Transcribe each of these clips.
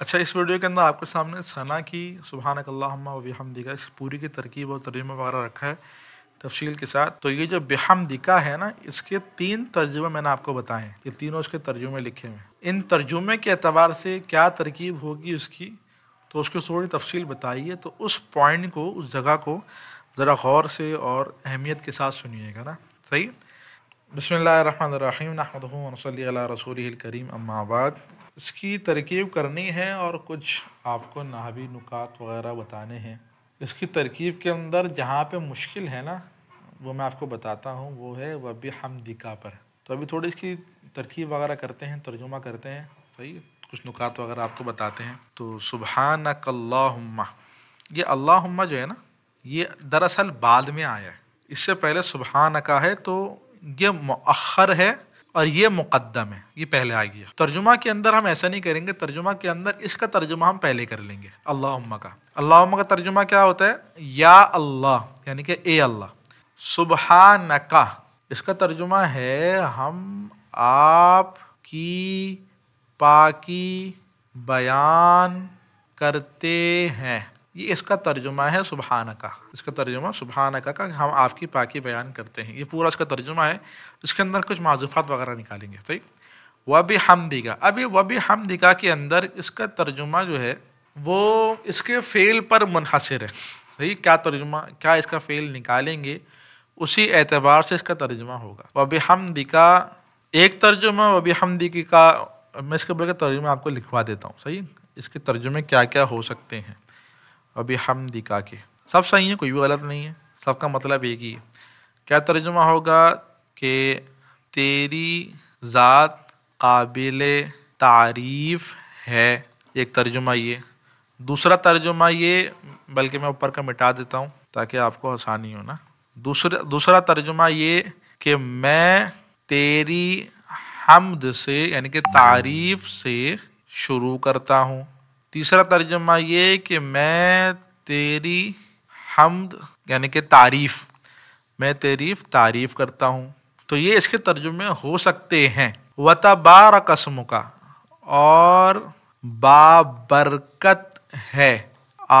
अच्छा इस वीडियो के अंदर आपके सामने सना की सुबहान अकल्लाहमदिका इस पूरी की तरकीब और तर्जमे वगैरह रखा है तफसील के साथ तो ये जो बेहमदिका है ना इसके तीन तर्जुमे मैंने आपको बताए कि ये तीनों उसके तर्जुमे लिखे हुए इन तर्जुमे के अतबार से क्या तरकीब होगी उसकी तो उसको थोड़ी तफसील बताइए तो उस पॉइंट को उस जगह को ज़रा गौर से और अहमियत के साथ सुनिएगा ना सही बसमीम रसोल करीम अम्माबाद इसकी तरकीब करनी है और कुछ आपको नावी नुकात वगैरह बताने हैं इसकी तरकीब के अंदर जहाँ पे मुश्किल है ना वो मैं आपको बताता हूँ वो है वबी दिका पर तो अभी थोड़ी इसकी तरकीब वगैरह करते हैं तर्जुमा करते हैं सही तो कुछ नुकात वगैरह आपको बताते हैं तो सुबह नकल्ला ये अल्लाह जो है ना ये दरअसल बाद में आया है इससे पहले सुबह नका है तो ये मखर है और ये मुकदम है ये पहले आ गया तर्जुमा के अंदर हम ऐसा नहीं करेंगे तर्जुमा के अंदर इसका तर्जुमा हम पहले कर लेंगे अल्लाह का अल्लाह का तर्जुमा क्या होता है या अल्लाह यानी कि ए अल्लाह सुबह नका इसका तर्जुमा है हम आप की पाकी बयान करते हैं ये इसका तर्जुमा है सुबहान का इसका तर्जुमा सुबहान का, का हम आपकी पाकि बयान करते हैं ये पूरा इसका तर्जुमा है इसके अंदर कुछ माजूफ़ात वगैरह निकालेंगे सही वब हमदिगा अभी वब हमदिगा के अंदर इसका तर्जुमा जो है वो इसके फ़ेल पर मुनहसर है सही क्या तर्जुमा क्या इसका फ़ेल निकालेंगे उसी एतबार से इसका तर्जुमा होगा वब हमदिका एक तर्जुमा वब हमदिकी का मैं इसके बगैर तर्जुमा आपको लिखवा देता हूँ सही इसके तर्जुमे क्या क्या हो सकते हैं अभी हम दिका के सब सही है कोई भी गलत नहीं है सबका मतलब एक ही है क्या तर्जुमा होगा कि तेरी ज़ात काबिल तारीफ़ है एक तर्जुमा ये दूसरा तर्जुमा ये बल्कि मैं ऊपर का मिटा देता हूँ ताकि आपको आसानी हो ना दूसरा दूसरा तर्जुमा ये कि मैं तेरी हमद से यानी कि तारीफ़ से शुरू करता हूँ तीसरा तर्जमा ये कि मैं तेरी हमद यानी कि तारीफ़ मैं तेरीफ तारीफ़ करता हूँ तो ये इसके तर्जुमे हो सकते हैं वतबार कस्म का और बाबरकत है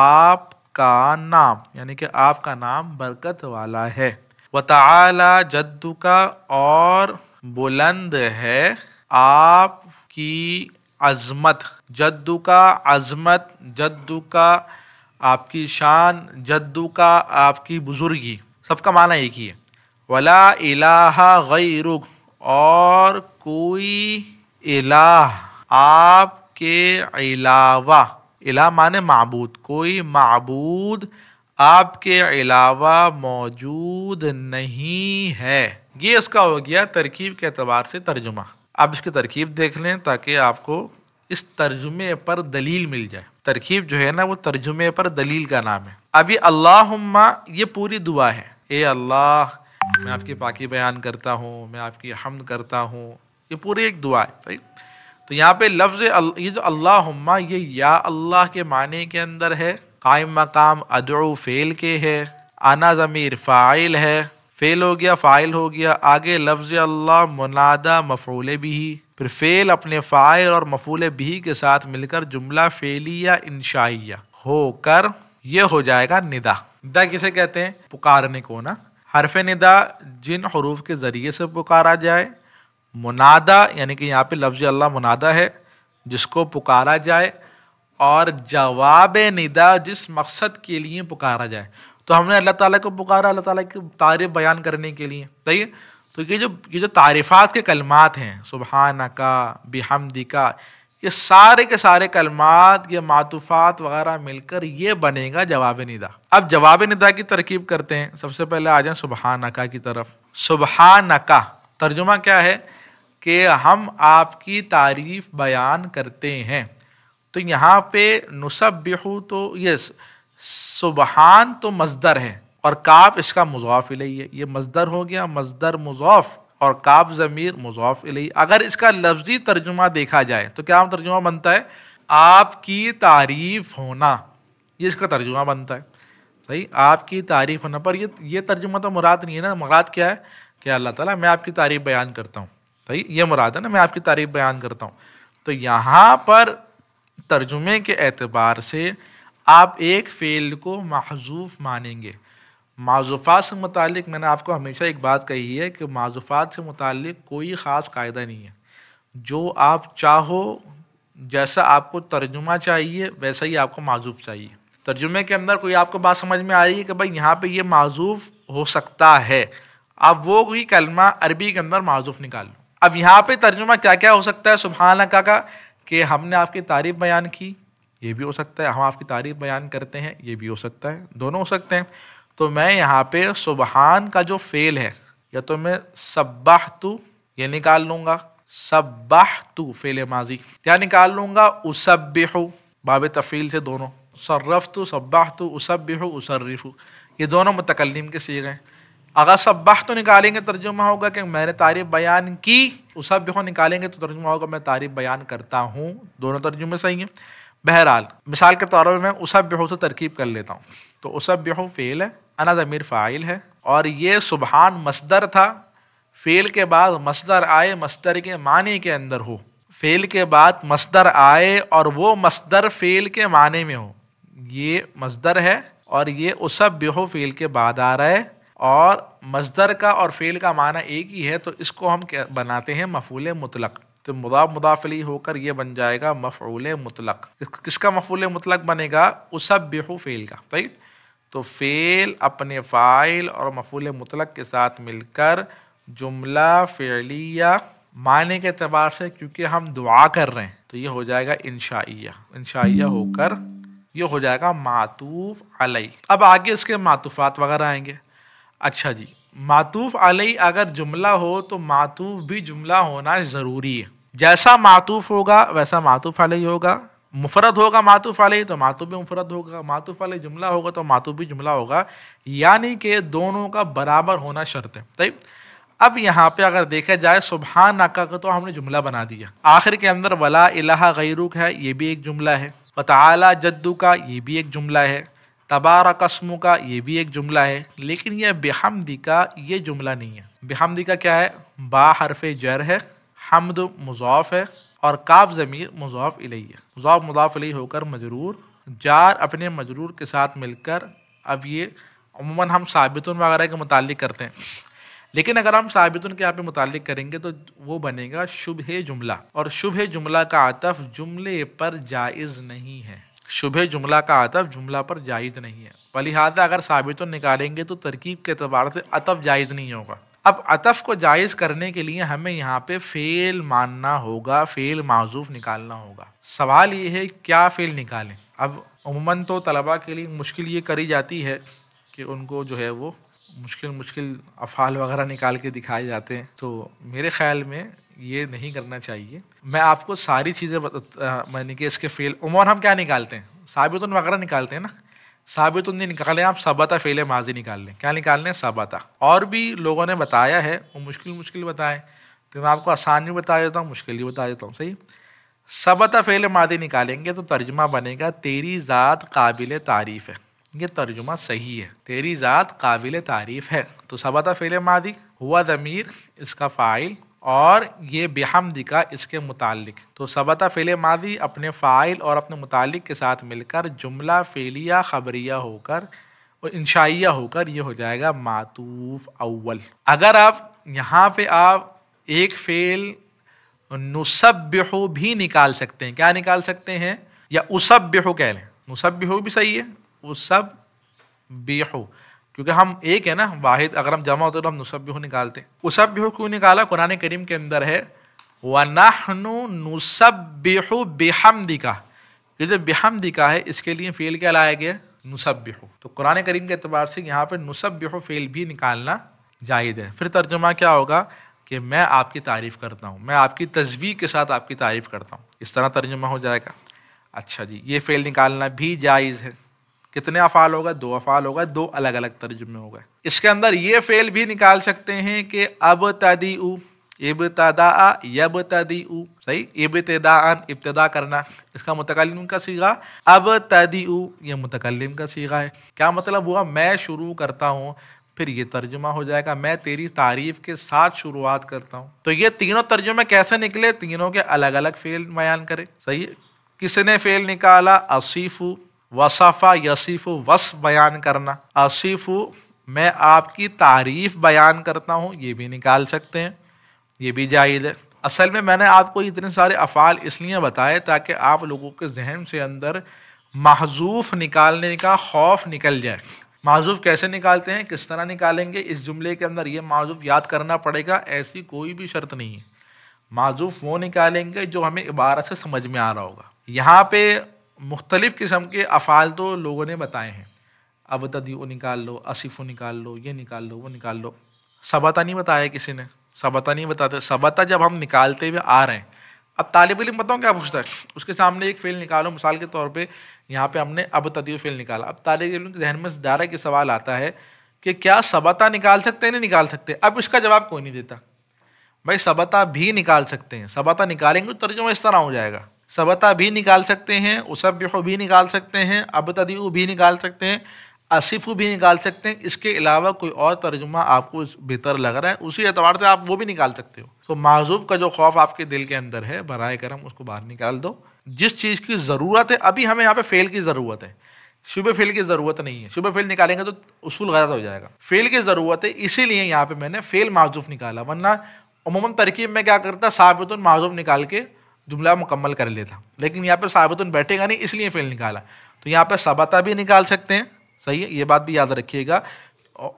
आपका नाम यानी कि आपका नाम बरकत वाला है वतला जद्दू का और बुलंद है आपकी अज़मत जद्दू का अज़मत जद्दू का आपकी शान जद्दू का आपकी बुज़ुर्गी सबका माना एक ही है वला इलाहा गैरुक और कोई इलाह आपके अलावा इला माने मबूद कोई मबूद आपके अलावा मौजूद नहीं है ये इसका हो गया तरकीब के अतबार से तर्जुमा आप इसकी तरकीब देख लें ताकि आपको इस तर्जुमे पर दलील मिल जाए तरकीब जो है ना वो तर्जुमे पर दलील का नाम है अभी अल्लाह ये पूरी दुआ है ए अल्लाह मैं आपकी पाकि बयान करता हूँ मैं आपकी हमद करता हूँ ये पूरी एक दुआ है सही तो यहाँ पे लफ्ज़ ये जो अल्लाह ये या अल्लाह के माने के अंदर है कायम मकाम अदो फ़ेल के है आना ज़मीर फ़ाइल है फेल हो गया फ़ाइल हो गया आगे लफ्ज़ अल्लाह मुनादा मफूल भी फिर फ़ेल अपने फ़ाइल और मफूल भी के साथ मिलकर जुमला फेलिया इंशाइया होकर यह हो जाएगा निदा निदा किसे कहते हैं पुकारने को ना हरफ निदा जिन हरूफ के ज़रिए से पुकारा जाए मुनादा यानी कि यहाँ पे लफ्ज़ अल्लाह मुनादा है जिसको पुकारा जाए और जवाब निदा जिस मकसद के लिए पुकारा जाए तो हमने अल्लाह ताला को पुकारा अल्लाह ताला की तारीफ बयान करने के लिए सही तो ये जो ये जो तारीफ़ात के कलमात हैं सुबहाना का बिहमदी का ये सारे के सारे कलमात ये मातूफ़ात वगैरह मिलकर ये बनेगा जवाब निदा अब जवाब निदा की तरकीब करते हैं सबसे पहले आ जाए का की तरफ का तर्जुमा क्या है कि हम आपकी तारीफ़ बयान करते हैं तो यहाँ पे नुसब बिहू तो यस yes, सुबहान तो मजदर है और काफ इसका मुजाफ इलाई है ये मजदर हो गया मजदर मुजाफ और काफ ज़मीर मुजाफ इलाई अगर इसका लफ्जी तर्जुमा देखा जाए तो क्या तर्जुमा बनता है आपकी तारीफ होना ये इसका तर्जुमा बनता है सही आपकी तारीफ होना पर ये ये तर्जुमा तो मुराद नहीं है ना मुराद क्या है कि अल्लाह ताला मैं आपकी तारीफ बयान करता हूँ सही ये मुराद है ना मैं आपकी तारीफ बयान करता हूँ तो यहाँ पर तर्जुमे के एतबार से आप एक फ़ेल को महजूफ़ मानेंगे मजूफ़ात से मुतक मैंने आपको हमेशा एक बात कही है कि मजूफ़ात से मुतक कोई ख़ास कायदा नहीं है जो आप चाहो जैसा आपको तर्जुमा चाहिए वैसा ही आपको माजूफ़ चाहिए तर्जुमे के अंदर कोई आपको बात समझ में आ रही है कि भाई यहाँ पे ये माजूफ़ हो सकता है आप वो कोई कलमा अरबी के अंदर माजूफ़ निकाल लो अब यहाँ पे तर्जुमा क्या क्या हो सकता है सुबहाना का, का कि हमने आपकी तारीफ़ बयान की ये भी हो सकता है हम आपकी तारीफ बयान करते हैं ये भी हो सकता है दोनों हो सकते हैं तो मैं यहाँ पे सुबहान का जो फेल है या तो मैं सब्बाह तू ये निकाल लूँगा सब्बाह तू फेल माजी या निकाल लूँगा उसब बाब तफ़ील से दोनों सर्रफ तो सब्बाह तो उसब उसरफ ये दोनों मतकलम के सीगे हैं अगर सब्बाह तो निकालेंगे तर्जुमा होगा कि मैंने तारीफ बयान की उसब निकालेंगे तो तर्जुमा होगा मैं तारीफ बयान करता हूँ दोनों तर्जुमे सही हैं बहरहाल मिसाल के तौर पर मैं उस बेहू से तरकीब कर लेता हूँ तो उस बेहू फ़ेल है अना ज़मीर फ़ाइल है और ये सुबहान मसदर था फ़ेल के बाद मसदर आए मसदर के माने के अंदर हो फ़ेल के बाद मसदर आए और वो मसदर फ़ेल के माने में हो ये मसदर है और ये उस बेहो फ़ेल के बाद आ रहा है और मजदर का और फ़ेल का माना एक ही है तो इसको हम बनाते हैं मफूल मुतलक़ तो मुदाब मुदाफली होकर यह बन जाएगा मफूल मुतलक किसका मफूल मुतलक बनेगा उसब बेहू फ़ेल का सही तो फ़ेल अपने फ़ाइल और मफूल मुतलक के साथ मिलकर जुमला फ़ेलिया माने के अतबार से क्योंकि हम दुआ कर रहे हैं तो ये हो जाएगा इनशाइया इंशाइया होकर ये हो जाएगा मातूफ़ अलई अब आगे इसके मातूफ़ात वगैरह आएंगे अच्छा जी मातूफ़ अलई अगर जुमला हो तो मातूफ़ भी जुमला होना ज़रूरी है जैसा मातूफ़ होगा वैसा मातूफ़ अलई होगा मुफरत होगा मातूफ़ अलई तो मातूफ़ भी मुफरत होगा मातूफ़ अलई जुमला होगा तो मातूफ़ भी जुमला होगा यानी कि दोनों का बराबर होना शर्त है तय अब यहाँ पे अगर देखा जाए सुबहान नाका का तो हमने जुमला बना दिया आखिर के अंदर वला इलाहा गैरुक है ये भी एक जुमला है वताला जद्दू का ये भी एक जुमला है तबारा कस्मों का ये भी एक जुमला है लेकिन यह बेहमदी का ये जुमला नहीं है बेहमदी का क्या है बा हरफ जर है हमद मुजाफ है और काफ ज़मीर मुजाफ इलही है मुजाफ मुजाफ इलही होकर मजरूर जार अपने मजरूर के साथ मिलकर अब ये अमूमन हम साबितन वगैरह के मुतालिक करते हैं लेकिन अगर हम साबितन के यहाँ पे मुतालिक करेंगे तो वो बनेगा शुभ जुमला और शुभ जुमला का आतफ जुमले पर जायज़ नहीं है शुभ जुमला का अतफ जुमला पर जायज़ नहीं है लिहाजा अगर साबित निकालेंगे तो तरकीब के अतबार से अतफ जायज़ नहीं होगा अब अतफ को जायज़ करने के लिए हमें यहाँ पे फ़ेल मानना होगा फ़ेल माजूफ निकालना होगा सवाल ये है क्या फ़ेल निकालें अब उमूमन तो तलबा के लिए मुश्किल ये करी जाती है कि उनको जो है वो मुश्किल मुश्किल अफ़ाल वगैरह निकाल के दिखाए जाते हैं तो मेरे ख्याल में ये नहीं करना चाहिए मैं आपको सारी चीज़ें मैंने कि इसके फेल उमर हम क्या निकालते हैं साबितुन वगैरह निकालते हैं ना साबितुन नहीं निकालें आप सबाता फेल माजी निकाल लें क्या निकाल लें सबाता और भी लोगों ने बताया है वो मुश्किल मुश्किल बताएं तो मैं आपको आसान भी बता देता हूँ मुश्किल भी बता देता हूँ सही सबाता फेल मादी निकालेंगे तो तर्जुमा बनेगा तेरी ज़ात काबिल तारीफ़ है ये तर्जुमा सही है तेरी ज़ात काबिल तारीफ़ है तो सबाता फेल मादी हुआ ज़मीर इसका फ़ाइल और ये बेहमदी का इसके मुतालिक तो सबता फ़ेल माजी अपने फ़ाइल और अपने मुतालिक के साथ मिलकर जुमला फ़ेलिया खबरिया होकर और इंशाइया होकर ये हो जाएगा मातूफ़ अव्वल अगर आप यहाँ पे आप एक फ़ेल नुसब्यहो भी निकाल सकते हैं क्या निकाल सकते हैं या उसब्यहो कह लें मुसब्यहो भी सही है उसब बेहो क्योंकि हम एक है ना वाहिद अगर हम जमा होते तो हम हो निकालते हैं हो क्यों निकाला कुरान करीम के अंदर है वनाहनु नुसब्यु बेहम दिका ये जो बेहम दिका है इसके लिए फेल क्या लाया गया नुसब्य तो कुरान करीम के अतबार से यहाँ पर बेहो फेल भी निकालना जायद है फिर तर्जुमा क्या होगा कि मैं आपकी तारीफ़ करता हूँ मैं आपकी तस्वीर के साथ आपकी तारीफ़ करता हूँ इस तरह तर्जुमा हो जाएगा अच्छा जी ये फेल निकालना भी जायज़ है कितने अफ़ाल हो गए दो अफ़ाल हो गए दो अलग अलग तर्जुमे हो गए इसके अंदर ये फ़ेल भी निकाल सकते हैं कि अब तदी उ तदा यब तदी उ सही इबतदा इब्तदा करना इसका मुतकलम का सीगा अब तदी उ यह मुतकलम का सीगा है क्या मतलब हुआ मैं शुरू करता हूँ फिर ये तर्जुमा हो जाएगा मैं तेरी तारीफ के साथ शुरुआत करता हूँ तो ये तीनों तर्जुमे कैसे निकले तीनों के अलग अलग फेल बयान करें सही किसने फेल निकाला असीफ़ू वसाफ़ा यसीफ़ वस बयान करना असीफ़ मैं आपकी तारीफ़ बयान करता हूँ ये भी निकाल सकते हैं ये भी जायज़ है असल में मैंने आपको इतने सारे अफ़ाल इसलिए बताए ताकि आप लोगों के जहन से अंदर महजूफ़ निकालने का खौफ निकल जाए महजूफ़ कैसे निकालते हैं किस तरह निकालेंगे इस जुमले के अंदर ये महजूफ़ याद करना पड़ेगा ऐसी कोई भी शर्त नहीं है महजूफ़ वो निकालेंगे जो हमें इबारत से समझ में आ रहा होगा यहाँ पे मुख्तलिफ़ किस्म के अफ़ाल तो लोगों ने बताए हैं अब वो निकाल लो असिफ़ निकाल लो ये निकाल लो वो निकाल लो सबता नहीं बताया किसी ने सबता नहीं बताते सबता जब हम निकालते हुए आ रहे हैं अब तालब इलम बताऊँ क्या पूछता है उसके सामने एक फ़ेल निकालो मिसाल के तौर पर यहाँ पर हमने अब तदी फ़ेल निकाला अब तालब इलम के जहन में दायरा के सवाल आता है कि क्या सबता निकाल सकते हैं नहीं निकाल सकते अब इसका जवाब कोई नहीं देता भाई सबता भी निकाल सकते हैं सबता निकालेंगे तो तर्जुमा इस तरह हो जाएगा सबता भी निकाल सकते हैं उसब भी निकाल सकते हैं अबतदीऊ भी निकाल सकते हैं असिफ भी निकाल सकते हैं इसके अलावा कोई और तर्जुमा आपको बेहतर लग रहा है उसी एतबार से आप वो भी निकाल सकते हो तो माजूब का जो खौफ आपके दिल के अंदर है बर करम उसको बाहर निकाल दो जिस चीज़ की ज़रूरत है अभी हमें यहाँ पे फेल की ज़रूरत है शुभ फेल की ज़रूरत नहीं है शुभ फेल निकालेंगे तो उसूल गलत हो जाएगा फेल की ज़रूरत है इसीलिए यहाँ पर मैंने फ़ेल माजूफ़ निकाला वरना अमूमन तरकीब में क्या करता साबित माजूफ़ निकाल के जुमला मुकम्मल कर लिया था लेकिन यहाँ पर साबितन बैठेगा नहीं इसलिए फेल निकाला तो यहाँ पर सबाता भी निकाल सकते हैं सही है ये बात भी याद रखिएगा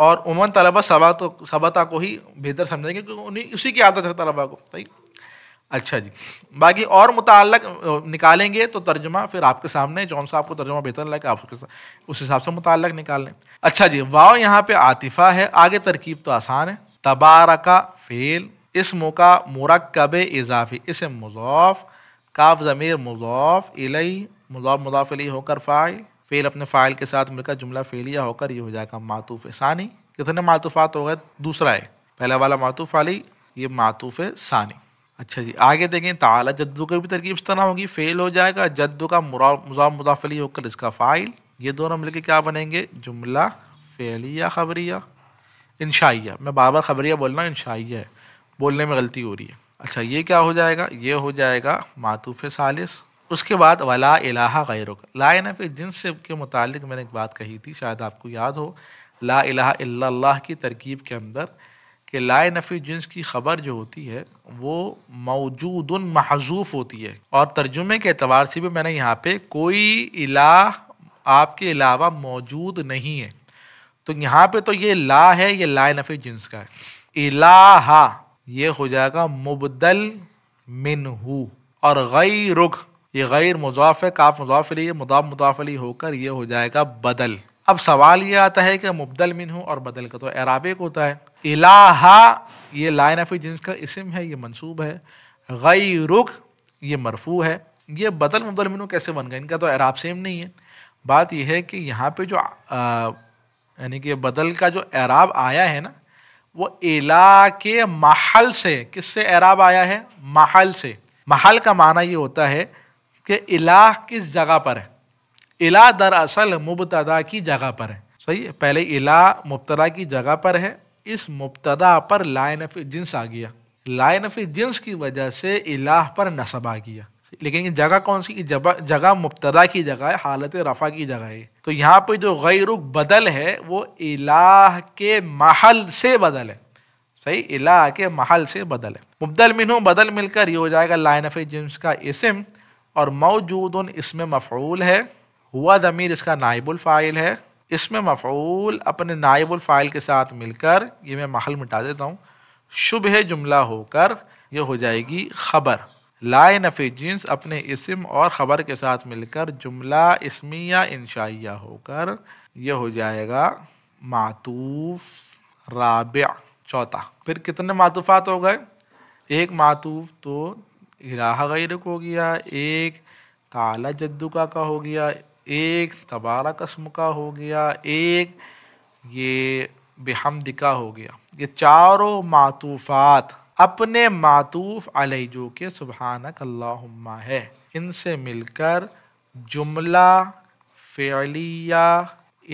और उमन तलबा तो सबाता को ही बेहतर समझेंगे क्योंकि उन्हीं उसी की आदत है तलबा को सही अच्छा जी बाकी और मुतल निकालेंगे तो तर्जमा फिर आपके सामने जौन साहब आपको तर्जमा बेहतर लगे आप उसके उस हिसाब से मुतल निकाल लें अच्छा जी वाव यहाँ पे आतिफा है आगे तरकीब तो आसान है तबारका फेल इसमो का मरकब इजाफी इसम मुजाफ काफ ज़मीर मुजाफ इलई मुजाफ मुजाफ इली होकर फ़ाइल फ़ेल अपने फ़ाइल के साथ मिलकर जुमला फ़ेलिया होकर ये हो जाएगा मातूफ़ सानी कितने मातूफ़ात हो गए दूसरा है पहला वाला मातूफ़ अली ये मातूफ़ सानी अच्छा जी आगे देखें ताला जद्दू की भी तरकीब इस तरह होगी फ़ेल हो जाएगा जद्दू का मुजाफ मुजाफ अली होकर इसका फ़ाइल ये दोनों मिलकर क्या बनेंगे जुमला फ़ेलिया खबरिया इनशाइया मैं बार बार खबरिया बोल रहा हूँ इनशाइया है बोलने में गलती हो रही है अच्छा ये क्या हो जाएगा ये हो जाएगा मातूफ़ सालिस उसके बाद वला इलाहा गैरुक ला नफ़ जिन्स के मुतालिक मैंने एक बात कही थी शायद आपको याद हो ला इलाहा इल्लल्लाह की तरकीब के अंदर कि ला नफ़ी जिन्स की ख़बर जो होती है वो मौजूद महजूफ़ होती है और तर्जुमे के अतबार से भी मैंने यहाँ पे कोई इला आपके अलावा मौजूद नहीं है तो यहाँ पे तो ये ला है ये ला नफ़ी जिन्स का है इलाहा ये हो जाएगा मुबदल मिन हु और गई रुख ये गैर मुजाफ है काफ मुजाफ मुदाफ मुदाफली होकर ये हो जाएगा बदल अब सवाल ये आता है कि मुबदल मिन हूँ और बदल का तो एराबिक होता है इलाहा ये लाइन ऑफ जिन्स का इसम है ये मनसूब है गई रुख ये मरफू है ये बदल मुबदल मिनू कैसे बन गए इनका तो एराब सेम नहीं है बात यह है कि यहाँ पे जो यानी कि बदल का जो एराब आया है ना वो एला के महल से किससे एराब आया है महल से महल का माना ये होता है कि इला किस जगह पर है इला दरअसल मुबतदा की जगह पर है सही है पहले इला मुबतदा की जगह पर है इस मुबतदा पर लाइन ऑफ जिन्स आ गया लाइन ऑफ जिन्स की वजह से इलाह पर नसब आ गया लेकिन ये जगह कौन सी जगह मुबतदा की जगह है हालत रफ़ा की जगह है तो यहाँ पर जो गैर बदल है वो इलाह के महल से बदल है सही इलाह के महल से बदल है मुबदल मिनू बदल मिलकर ये हो जाएगा लाइन ऑफ जिम्स का इसम और मौजूद इसमें मफूल है हुआ ज़मीर इसका नायबुलफ़ाइल है इसमें मफूल अपने नायबुलफ़ाइल के साथ मिलकर ये मैं महल मिटा देता हूँ शुभ जुमला होकर यह हो जाएगी खबर लाइन नफी जींस अपने इसम और ख़बर के साथ मिलकर जुमला इसमिया इंशाइया होकर यह हो जाएगा मातूफ राब चौथा फिर कितने मातूफ़ात हो गए एक मातूफ तो इलाहा गैर को हो गया एक ताला का का हो गया एक तबारा कस्म का हो गया एक ये बेहमदिका हो गया ये चारों मातूफ़ात अपने मातूफ अलई जो के सुबहानक अल्लाहुम्मा है इनसे मिलकर जुमला फ़ेलिया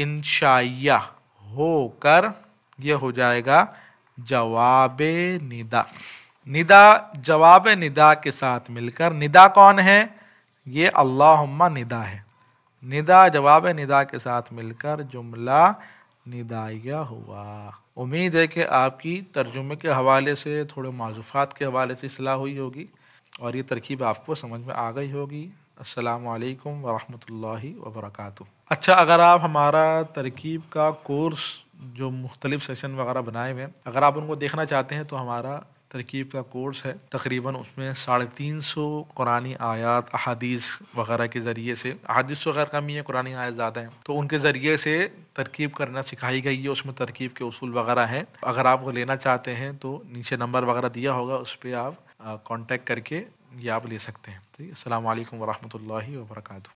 इंशाइया होकर यह हो जाएगा जवाब निदा निदा जवाब निदा के साथ मिलकर निदा कौन है ये अल्लाहुम्मा निदा है निदा जवाब निदा के साथ मिलकर जुमला निदाया हुआ उम्मीद है कि आपकी तर्जुमे के हवाले से थोड़े मजूफ़ात के हवाले से सलाह हुई होगी और ये तरकीब आपको समझ में आ गई होगी असलकम वरहि वबरक अच्छा अगर आप हमारा तरकीब का कोर्स जो मुख्तलिफ़ सेशन वगैरह बनाए हुए हैं अगर आप उनको देखना चाहते हैं तो हमारा तरकीब का कोर्स है तकरीबन उसमें साढ़े तीन सौ कुरानी आयात अहादीस वगैरह के ज़रिए से अहादीस वगैरह कम ही है कुरानी आयात ज़्यादा हैं तो उनके ज़रिए से तरकीब करना सिखाई गई है उसमें तरकीब के असूल वगैरह हैं अगर आप वो लेना चाहते हैं तो नीचे नंबर वगैरह दिया होगा उस पर आप कॉन्टेक्ट करके ये आप ले सकते हैं ठीक है अल्लाम वरहमल वर्का